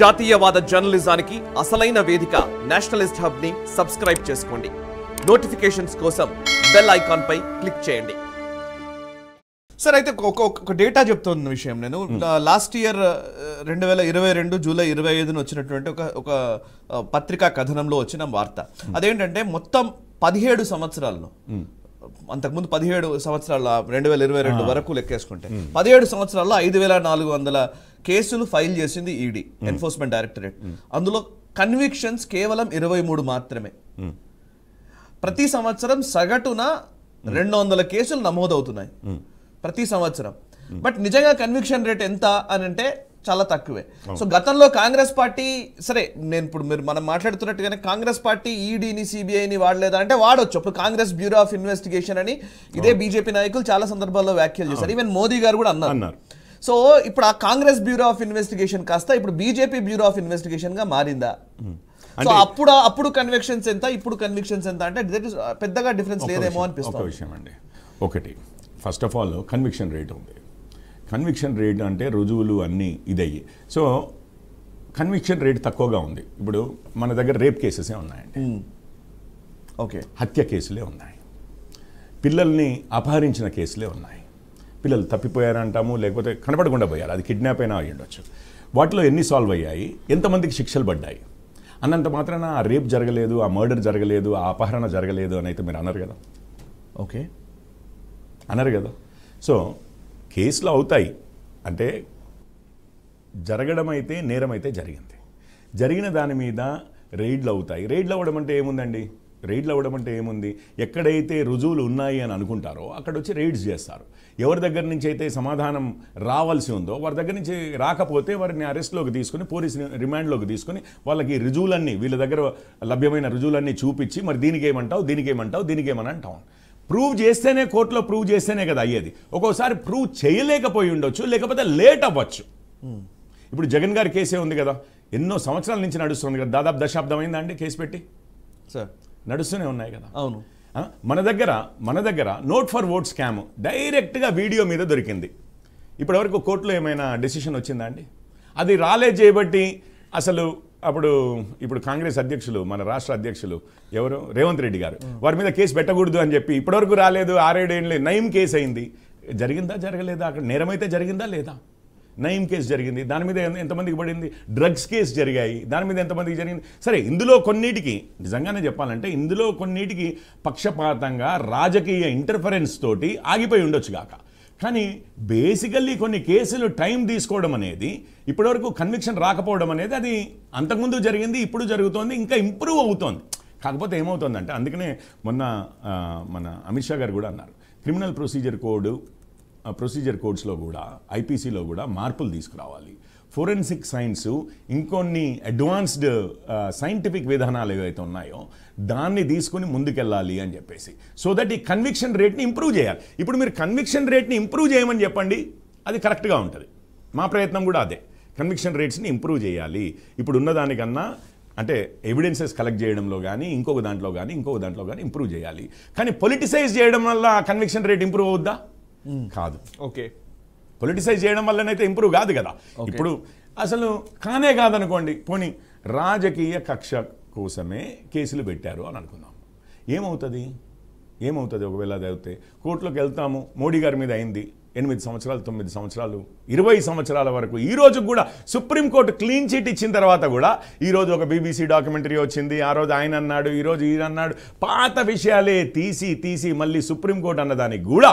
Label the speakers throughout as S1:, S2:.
S1: జాతీయవాద జర్నలిజానికి అసలైన వేదిక నేషనలిస్ట్ హబ్ ని సబ్స్క్రైబ్ చేసుకోండి నోటిఫికేషన్స్ కోసం బెల్ ఐకాన్ పై క్లిక్ చేయండి సార్ అయితే ఒక డేటా చెప్తున్న విషయం నేను లాస్ట్ ఇయర్ రెండు వేల ఇరవై రెండు జూలై ఇరవై ఐదున వచ్చినటువంటి ఒక ఒక పత్రికా కథనంలో వచ్చిన వార్త అదేంటంటే మొత్తం పదిహేడు సంవత్సరాల్లో అంతకుముందు పదిహేడు సంవత్సరాల రెండు వేల ఇరవై రెండు వరకు లెక్కేసుకుంటే పదిహేడు సంవత్సరాల్లో ఐదు వేల నాలుగు వందల కేసులు ఫైల్ చేసింది ఈడీ ఎన్ఫోర్స్మెంట్ డైరెక్టరేట్ అందులో కన్విక్షన్స్ కేవలం ఇరవై మూడు మాత్రమే ప్రతి సంవత్సరం సగటున రెండు వందల కేసులు నమోదవుతున్నాయి ప్రతి సంవత్సరం బట్ నిజంగా కన్విక్షన్ రేట్ ఎంత అని అంటే చాలా తక్కువే సో గతంలో కాంగ్రెస్ పార్టీ సరే నేను ఇప్పుడు మీరు మనం మాట్లాడుతున్నట్టుగానే కాంగ్రెస్ పార్టీ ఈడీని సిబిఐని వాడలేదా అంటే వాడొచ్చు అప్పుడు కాంగ్రెస్ బ్యూరో ఆఫ్ ఇన్వెస్టిగేషన్ అని ఇదే బీజేపీ నాయకులు చాలా సందర్భాల్లో వ్యాఖ్యలు చేశారు ఈవెన్ మోదీ గారు కూడా అన్నారు సో ఇప్పుడు ఆ కాంగ్రెస్ బ్యూరో ఆఫ్ ఇన్వెస్టిగేషన్ కాస్త ఇప్పుడు బీజేపీ బ్యూరో ఆఫ్ ఇన్వెస్టిగేషన్ గా మారిందా సో అప్పుడు అప్పుడు కన్వెక్షన్స్ ఎంత ఇప్పుడు కన్విక్షన్స్ ఎంత అంటే దట్ ఇస్ uh, పెద్దగా డిఫరెన్స్ లేదేమో అనిపిస్తుంది ఒక విషయం
S2: అండి ఒకటి first of all conviction rate ఉంది కన్విక్షన్ రేట్ అంటే రుజువులు అన్నీ ఇదయ్యి సో కన్విక్షన్ రేట్ తక్కువగా ఉంది ఇప్పుడు మన దగ్గర రేప్ కేసెసే ఉన్నాయండి ఓకే హత్య కేసులే ఉన్నాయి పిల్లల్ని అపహరించిన కేసులే ఉన్నాయి పిల్లలు తప్పిపోయారంటాము లేకపోతే కనపడకుండా పోయారు అది కిడ్నాప్ అయినా అయ్యి ఉండొచ్చు వాటిలో ఎన్ని సాల్వ్ అయ్యాయి ఎంతమందికి శిక్షలు పడ్డాయి అన్నంత మాత్రాన ఆ రేప్ జరగలేదు ఆ మర్డర్ జరగలేదు ఆ అపహరణ జరగలేదు అని అయితే మీరు అనరు కదా ఓకే అనరు కదా సో కేసులు అవుతాయి అంటే జరగడం అయితే నేరం అయితే జరిగింది జరిగిన దాని మీద రెయిడ్లు అవుతాయి రెయిడ్లు అవ్వడం అంటే ఏముందండి రెయిడ్లు అవ్వడం అంటే ఏముంది ఎక్కడైతే రుజువులు ఉన్నాయి అని అనుకుంటారో అక్కడ వచ్చి రెయిడ్స్ చేస్తారు ఎవరి దగ్గర నుంచి అయితే సమాధానం రావాల్సి ఉందో వారి దగ్గర నుంచి రాకపోతే వారిని అరెస్ట్లోకి తీసుకుని పోలీస్ రిమాండ్లోకి తీసుకుని వాళ్ళకి రుజువులన్నీ వీళ్ళ దగ్గర లభ్యమైన రుజువులన్నీ చూపించి మరి దీనికి ఏమంటావు దీనికి ఏమంటావు దీనికి ఏమని అంటాం ప్రూవ్ చేస్తేనే కోర్టులో ప్రూవ్ చేస్తేనే కదా అయ్యేది ఒక్కోసారి ప్రూవ్ చేయలేకపోయి ఉండొచ్చు లేకపోతే లేట్ అవ్వచ్చు ఇప్పుడు జగన్ గారి కేసే ఉంది కదా ఎన్నో సంవత్సరాల నుంచి నడుస్తుంది కదా దాదాపు దశాబ్దం అయిందా అండి కేసు పెట్టి సార్ నడుస్తూనే ఉన్నాయి కదా అవును మన దగ్గర మన దగ్గర నోట్ ఫర్ ఓట్ స్కామ్ డైరెక్ట్గా వీడియో మీద దొరికింది ఇప్పటివరకు కోర్టులో ఏమైనా డెసిషన్ వచ్చిందా అండి అది రాలే చేయబట్టి అసలు అప్పుడు ఇప్పుడు కాంగ్రెస్ అధ్యక్షులు మన రాష్ట్ర అధ్యక్షులు ఎవరు రేవంత్ రెడ్డి గారు వారి మీద కేసు పెట్టకూడదు అని చెప్పి ఇప్పటివరకు రాలేదు ఆరేడేళ్ళు నయం కేసు అయింది జరిగిందా జరగలేదా అక్కడ నేరమైతే జరిగిందా లేదా నయం కేసు జరిగింది దాని మీద ఎంతమందికి పడింది డ్రగ్స్ కేసు జరిగాయి దాని మీద ఎంతమందికి జరిగింది సరే ఇందులో కొన్నిటికి నిజంగానే చెప్పాలంటే ఇందులో కొన్నిటికి పక్షపాతంగా రాజకీయ ఇంటర్ఫరెన్స్ తోటి ఆగిపోయి ఉండొచ్చు కాక కానీ బేసికల్లీ కొన్ని కేసులు టైం తీసుకోవడం అనేది ఇప్పటివరకు కన్విక్షన్ రాకపోవడం అనేది అది అంతకుముందు జరిగింది ఇప్పుడు జరుగుతోంది ఇంకా ఇంప్రూవ్ అవుతోంది కాకపోతే ఏమవుతుందంటే అందుకనే మొన్న మన అమిత్ షా గారు కూడా అన్నారు క్రిమినల్ ప్రొసీజర్ కోడ్ ప్రొసీజర్ కోడ్స్లో కూడా ఐపీసీలో కూడా మార్పులు తీసుకురావాలి ఫోరెన్సిక్ సైన్స్ ఇంకొన్ని అడ్వాన్స్డ్ సైంటిఫిక్ విధానాలు ఏవైతే ఉన్నాయో దాన్ని తీసుకుని ముందుకెళ్ళాలి అని చెప్పేసి సో దట్ ఈ కన్విక్షన్ రేట్ని ఇంప్రూవ్ చేయాలి ఇప్పుడు మీరు కన్విక్షన్ రేట్ని ఇంప్రూవ్ చేయమని చెప్పండి అది కరెక్ట్గా ఉంటుంది మా ప్రయత్నం కూడా అదే కన్విక్షన్ రేట్స్ని ఇంప్రూవ్ చేయాలి ఇప్పుడు ఉన్నదానికన్నా అంటే ఎవిడెన్సెస్ కలెక్ట్ చేయడంలో కానీ ఇంకొక దాంట్లో కానీ ఇంకొక దాంట్లో కానీ ఇంప్రూవ్ చేయాలి కానీ పొలిటిసైజ్ చేయడం వల్ల కన్విక్షన్ రేట్ ఇంప్రూవ్ అవుద్దా కాదు ఓకే పొలిటిసైజ్ చేయడం వల్లనైతే ఇంప్రూవ్ కాదు కదా ఇప్పుడు అసలు కానే కాదనుకోండి పోనీ రాజకీయ కక్ష కోసమే కేసులు పెట్టారు అని అనుకుందాం ఏమవుతుంది ఏమవుతుంది ఒకవేళ అది అయితే కోర్టులోకి వెళ్తాము మోడీ గారి మీద అయింది ఎనిమిది సంవత్సరాలు తొమ్మిది సంవత్సరాలు ఇరవై సంవత్సరాల వరకు ఈ రోజు కూడా సుప్రీంకోర్టు క్లీన్ చిట్ ఇచ్చిన తర్వాత కూడా ఈరోజు ఒక బీబీసీ డాక్యుమెంటరీ వచ్చింది ఆ రోజు ఆయన అన్నాడు ఈరోజు ఈయన అన్నాడు పాత విషయాలే తీసి తీసి మళ్ళీ సుప్రీంకోర్టు అన్నదానికి కూడా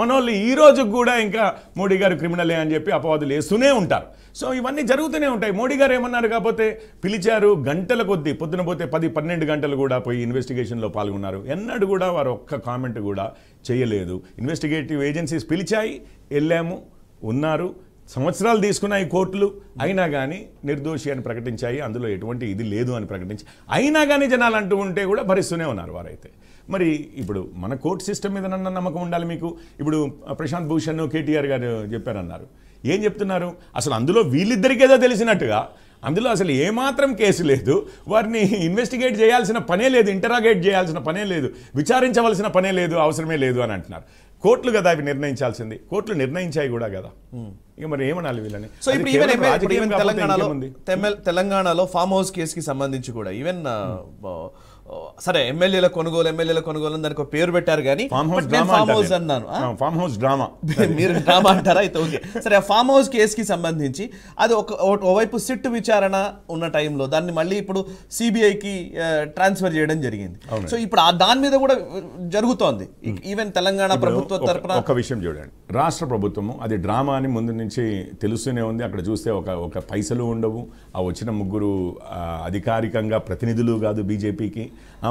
S2: మనోళ్ళు ఈ రోజు కూడా ఇంకా మోడీ గారు క్రిమినలే అని చెప్పి అపవాదులు వేస్తూనే ఉంటారు సో ఇవన్నీ జరుగుతూనే ఉంటాయి మోడీ గారు ఏమన్నారు కాకపోతే పిలిచారు గంటల కొద్దీ పొద్దున పోతే పది పన్నెండు గంటలు కూడా పోయి ఇన్వెస్టిగేషన్లో పాల్గొన్నారు ఎన్నడూ కూడా వారు ఒక్క కామెంట్ కూడా చేయలేదు ఇన్వెస్టిగేటివ్ ఏజెన్సీస్ పిలిచాయి వెళ్ళాము ఉన్నారు సంవత్సరాలు తీసుకున్న ఈ కోర్టులు అయినా కానీ నిర్దోషి అని ప్రకటించాయి అందులో ఎటువంటి ఇది లేదు అని ప్రకటించి అయినా కానీ జనాలు అంటూ ఉంటే కూడా భరిస్తూనే ఉన్నారు వారైతే మరి ఇప్పుడు మన కోర్టు సిస్టమ్ మీద నన్న నమ్మకం ఉండాలి మీకు ఇప్పుడు ప్రశాంత్ భూషణ్ కేటీఆర్ గారు చెప్పారన్నారు ఏం చెప్తున్నారు అసలు అందులో వీళ్ళిద్దరికేదో తెలిసినట్టుగా అందులో అసలు ఏమాత్రం కేసు లేదు వారిని ఇన్వెస్టిగేట్ చేయాల్సిన పనే లేదు ఇంటరాగేట్ చేయాల్సిన పనే లేదు విచారించవలసిన పనే లేదు అవసరమే లేదు అని అంటున్నారు కోర్టులు కదా అవి నిర్ణయించాల్సింది కోర్టులు నిర్ణయించాయి కూడా కదా ఇక మరి ఏమనాలి వీళ్ళని సో ఇప్పుడు ఈవెన్ తెలంగాణలో
S1: తెలంగాణలో ఫామ్ హౌస్ కేసుకి సంబంధించి కూడా ఈవెన్ సరే ఎమ్మెల్యేల కొనుగోలు ఎమ్మెల్యేల కొనుగోలు దానికి పేరు పెట్టారు కానీ ఫామ్ హౌస్
S2: అన్నాను ఫామ్ హౌస్ డ్రామా
S1: మీరు డ్రామా అంటారా అయితే ఓకే సరే ఆ ఫామ్ హౌస్ కేసుకి సంబంధించి అది ఒక ఓవైపు సిట్ విచారణ ఉన్న టైంలో దాన్ని మళ్ళీ ఇప్పుడు సిబిఐకి ట్రాన్స్ఫర్ చేయడం జరిగింది సో ఇప్పుడు ఆ
S2: దాని మీద కూడా జరుగుతోంది ఈవెన్ తెలంగాణ ప్రభుత్వం తరఫున ఒక విషయం చూడండి రాష్ట్ర ప్రభుత్వము అది డ్రామా అని ముందు నుంచి తెలుస్తూనే ఉంది అక్కడ చూస్తే ఒక ఒక పైసలు ఉండవు ఆ వచ్చిన ముగ్గురు అధికారికంగా ప్రతినిధులు కాదు బీజేపీకి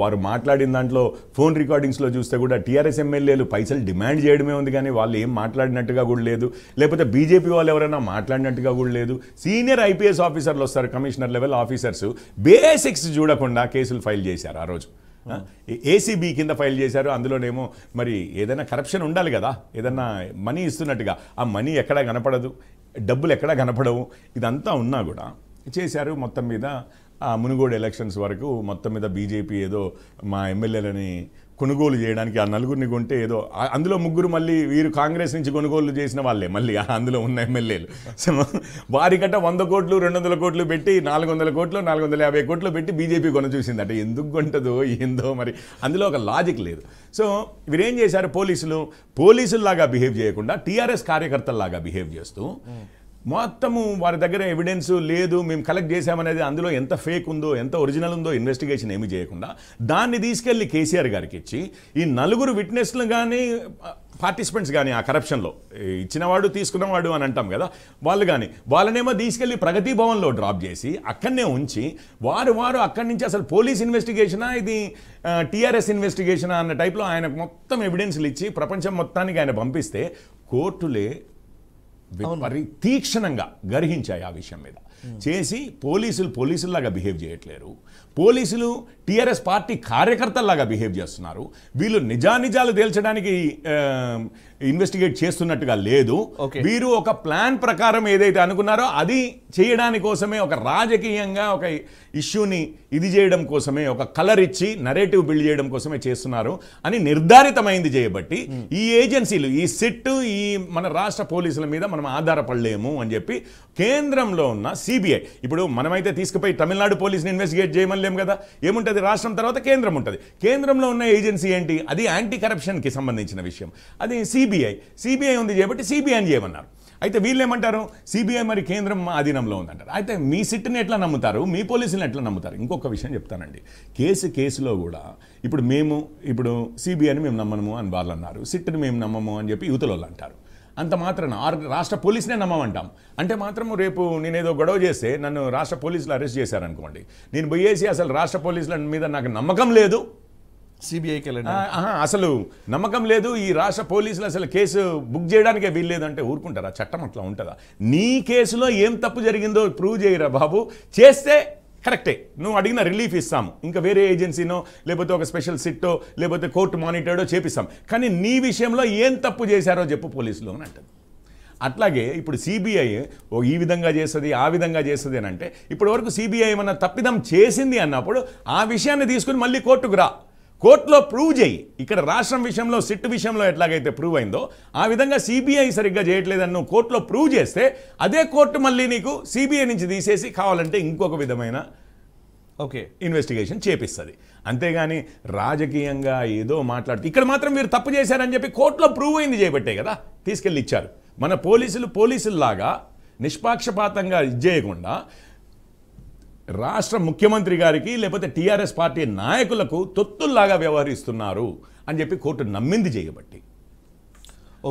S2: వారు మాట్లాడిన దాంట్లో ఫోన్ రికార్డింగ్స్లో చూస్తే కూడా టీఆర్ఎస్ ఎమ్మెల్యేలు పైసలు డిమాండ్ చేయడమే ఉంది కానీ వాళ్ళు ఏం మాట్లాడినట్టుగా కూడా లేదు లేకపోతే బీజేపీ వాళ్ళు ఎవరైనా మాట్లాడినట్టుగా కూడా లేదు సీనియర్ ఐపీఎస్ ఆఫీసర్లు వస్తారు కమిషనర్ లెవెల్ ఆఫీసర్స్ బేసిక్స్ చూడకుండా కేసులు ఫైల్ చేశారు ఆ రోజు ఏసీబీ కింద ఫైల్ చేశారు అందులోనేమో మరి ఏదైనా కరప్షన్ ఉండాలి కదా ఏదన్నా మనీ ఇస్తున్నట్టుగా ఆ మనీ ఎక్కడా కనపడదు డబ్బులు ఎక్కడా కనపడవు ఇదంతా ఉన్నా కూడా చేశారు మొత్తం మీద ఆ మునుగోడు ఎలక్షన్స్ వరకు మొత్తం మీద బీజేపీ ఏదో మా ఎమ్మెల్యేలని కొనుగోలు చేయడానికి ఆ నలుగురిని కొంటే ఏదో అందులో ముగ్గురు మళ్ళీ వీరు కాంగ్రెస్ నుంచి కొనుగోలు చేసిన వాళ్ళే మళ్ళీ అందులో ఉన్న ఎమ్మెల్యేలు సో వారికట వంద కోట్లు రెండు వందల కోట్లు పెట్టి నాలుగు వందల కోట్లు నాలుగు వందల యాభై కోట్లు పెట్టి బీజేపీ కొన అంటే ఎందుకు కొంటదో ఏందో మరి అందులో ఒక లాజిక్ లేదు సో వీరేం చేశారు పోలీసులు పోలీసుల్లాగా బిహేవ్ చేయకుండా టీఆర్ఎస్ కార్యకర్తల్లాగా బిహేవ్ చేస్తూ మొత్తము వారి దగ్గర ఎవిడెన్స్ లేదు మేము కలెక్ట్ చేశామనేది అందులో ఎంత ఫేక్ ఉందో ఎంత ఒరిజినల్ ఉందో ఇన్వెస్టిగేషన్ ఏమి చేయకుండా దాన్ని తీసుకెళ్లి కేసీఆర్ గారికి ఇచ్చి ఈ నలుగురు విట్నెస్లు కానీ పార్టిసిపెంట్స్ కానీ ఆ కరప్షన్లో ఇచ్చినవాడు తీసుకున్నవాడు అని అంటాం కదా వాళ్ళు కానీ వాళ్ళనేమో తీసుకెళ్ళి ప్రగతి భవన్లో డ్రాప్ చేసి అక్కడనే ఉంచి వారు వారు అక్కడి నుంచి అసలు పోలీస్ ఇన్వెస్టిగేషనా ఇది టీఆర్ఎస్ ఇన్వెస్టిగేషనా అన్న టైప్లో ఆయనకు మొత్తం ఎవిడెన్స్లు ఇచ్చి ప్రపంచం మొత్తానికి ఆయన పంపిస్తే కోర్టులే విపరీ తీక్షణంగా గర్హించాయి ఆ విషయం మీద చేసి పోలీసులు పోలీసుల్లాగా బిహేవ్ చేయట్లేరు పోలీసులు టీఆర్ఎస్ పార్టీ కార్యకర్తల్లాగా బిహేవ్ చేస్తున్నారు వీళ్ళు నిజానిజాలు తేల్చడానికి ఇన్వెస్టిగేట్ చేస్తున్నట్టుగా లేదు వీరు ఒక ప్లాన్ ప్రకారం ఏదైతే అనుకున్నారో అది చేయడాని కోసమే ఒక రాజకీయంగా ఒక ఇష్యూని ఇది చేయడం కోసమే ఒక కలర్ ఇచ్చి నరేటివ్ బిల్డ్ చేయడం కోసమే చేస్తున్నారు అని నిర్ధారితమైంది చేయబట్టి ఈ ఏజెన్సీలు ఈ సిట్ ఈ మన రాష్ట్ర పోలీసుల మీద మనం ఆధారపడలేము అని చెప్పి కేంద్రంలో ఉన్న సిబిఐ ఇప్పుడు మనమైతే తీసుకుపోయి తమిళనాడు పోలీసుని ఇన్వెస్టిగేట్ చేయమని కదా ఏముంటుంది రాష్ట్రం తర్వాత కేంద్రం ఉంటుంది కేంద్రంలో ఉన్న ఏజెన్సీ ఏంటి అది యాంటీ కరప్షన్కి సంబంధించిన విషయం అది సిబిఐ సిబిఐ సిబిఐ ఉంది చేయబట్టి అని చేయమన్నారు అయితే వీళ్ళేమంటారు సిబిఐ మరి కేంద్రం మా అధీనంలో ఉందంటారు అయితే మీ సిట్ని ఎట్లా నమ్ముతారు మీ పోలీసులను ఎట్లా నమ్ముతారు ఇంకొక విషయం చెప్తానండి కేసు కేసులో కూడా ఇప్పుడు మేము ఇప్పుడు సిబిఐని మేము నమ్మము అని వాళ్ళు అన్నారు సిట్ని మేము నమ్మము అని చెప్పి వాళ్ళు అంటారు అంత మాత్రాన రాష్ట్ర పోలీసునే నమ్మమంటాం అంటే మాత్రం రేపు నేనేదో గొడవ చేస్తే నన్ను రాష్ట్ర పోలీసులు అరెస్ట్ చేశారనుకోండి నేను పోయేసి అసలు రాష్ట్ర పోలీసుల మీద నాకు నమ్మకం లేదు సిబిఐకి వెళ్ళండి అసలు నమ్మకం లేదు ఈ రాష్ట్ర పోలీసులు అసలు కేసు బుక్ చేయడానికే వీల్లేదంటే ఊరుకుంటారా చట్టం అట్లా ఉంటుందా నీ కేసులో ఏం తప్పు జరిగిందో ప్రూవ్ చేయరా బాబు చేస్తే కరెక్టే నువ్వు అడిగిన రిలీఫ్ ఇస్తాము ఇంకా వేరే ఏజెన్సీనో లేకపోతే ఒక స్పెషల్ సిట్టో లేకపోతే కోర్టు మానిటర్డో చేపిస్తాం కానీ నీ విషయంలో ఏం తప్పు చేశారో చెప్పు పోలీసులు అని అంటారు అట్లాగే ఇప్పుడు సిబిఐ ఈ విధంగా చేస్తుంది ఆ విధంగా చేస్తుంది అని అంటే ఇప్పటివరకు సిబిఐ ఏమన్నా తప్పిదం చేసింది అన్నప్పుడు ఆ విషయాన్ని తీసుకుని మళ్ళీ కోర్టుకు రా కోర్టులో ప్రూవ్ చేయి ఇక్కడ రాష్ట్రం విషయంలో సిట్ విషయంలో ఎట్లాగైతే ప్రూవ్ అయిందో ఆ విధంగా సిబిఐ సరిగ్గా చేయట్లేదని నువ్వు కోర్టులో ప్రూవ్ చేస్తే అదే కోర్టు మళ్ళీ నీకు సిబిఐ నుంచి తీసేసి కావాలంటే ఇంకొక విధమైన ఓకే ఇన్వెస్టిగేషన్ చేపిస్తుంది అంతేగాని రాజకీయంగా ఏదో మాట్లాడుతూ ఇక్కడ మాత్రం మీరు తప్పు చేశారని చెప్పి కోర్టులో ప్రూవ్ అయింది చేయబట్టే కదా తీసుకెళ్ళి ఇచ్చారు మన పోలీసులు పోలీసుల్లాగా నిష్పాక్షపాతంగా ఇది చేయకుండా రాష్ట్ర ముఖ్యమంత్రి గారికి లేకపోతే టీఆర్ఎస్ పార్టీ నాయకులకు తొత్తుల్లాగా వ్యవహరిస్తున్నారు అని చెప్పి కోర్టు నమ్మింది చేయబట్టి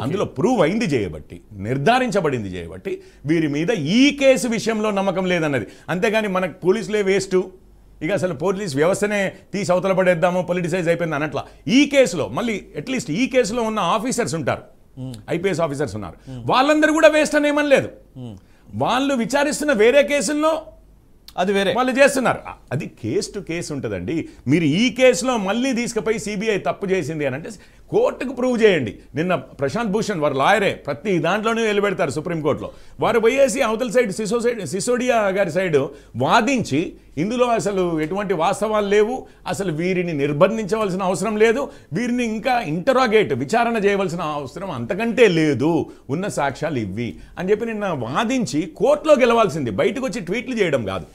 S2: అందులో ప్రూవ్ అయింది చేయబట్టి నిర్ధారించబడింది చేయబట్టి వీరి మీద ఈ కేసు విషయంలో నమ్మకం లేదన్నది అంతేగాని మనకు పోలీసులే వేస్ట్ ఇక అసలు పోలీస్ వ్యవస్థనే తీసి అవతల పడేద్దామో పొలిటిసైజ్ అయిపోయింది అన్నట్ల ఈ కేసులో మళ్ళీ అట్లీస్ట్ ఈ కేసులో ఉన్న ఆఫీసర్స్ ఉంటారు ఐపీఎస్ ఆఫీసర్స్ ఉన్నారు వాళ్ళందరూ కూడా వేస్ట్ అనేమని లేదు వాళ్ళు విచారిస్తున్న వేరే కేసుల్లో అది వేరే వాళ్ళు చేస్తున్నారు అది కేసు టు కేసు ఉంటుందండి మీరు ఈ కేసులో మళ్ళీ తీసుకుపోయి సిబిఐ తప్పు చేసింది అని అంటే కోర్టుకు ప్రూవ్ చేయండి నిన్న ప్రశాంత్ భూషణ్ వారు లాయరే ప్రతి దాంట్లోనే వెళ్ళిపెడతారు సుప్రీంకోర్టులో వారు పోయేసి అవతల సైడ్ సిసో సైడ్ సిసోడియా గారి సైడ్ వాదించి ఇందులో అసలు ఎటువంటి వాస్తవాలు లేవు అసలు వీరిని నిర్బంధించవలసిన అవసరం లేదు వీరిని ఇంకా ఇంటరాగేట్ విచారణ చేయవలసిన అవసరం అంతకంటే లేదు ఉన్న సాక్ష్యాలు ఇవి అని చెప్పి నిన్న వాదించి కోర్టులో గెలవాల్సింది బయటకు వచ్చి ట్వీట్లు చేయడం కాదు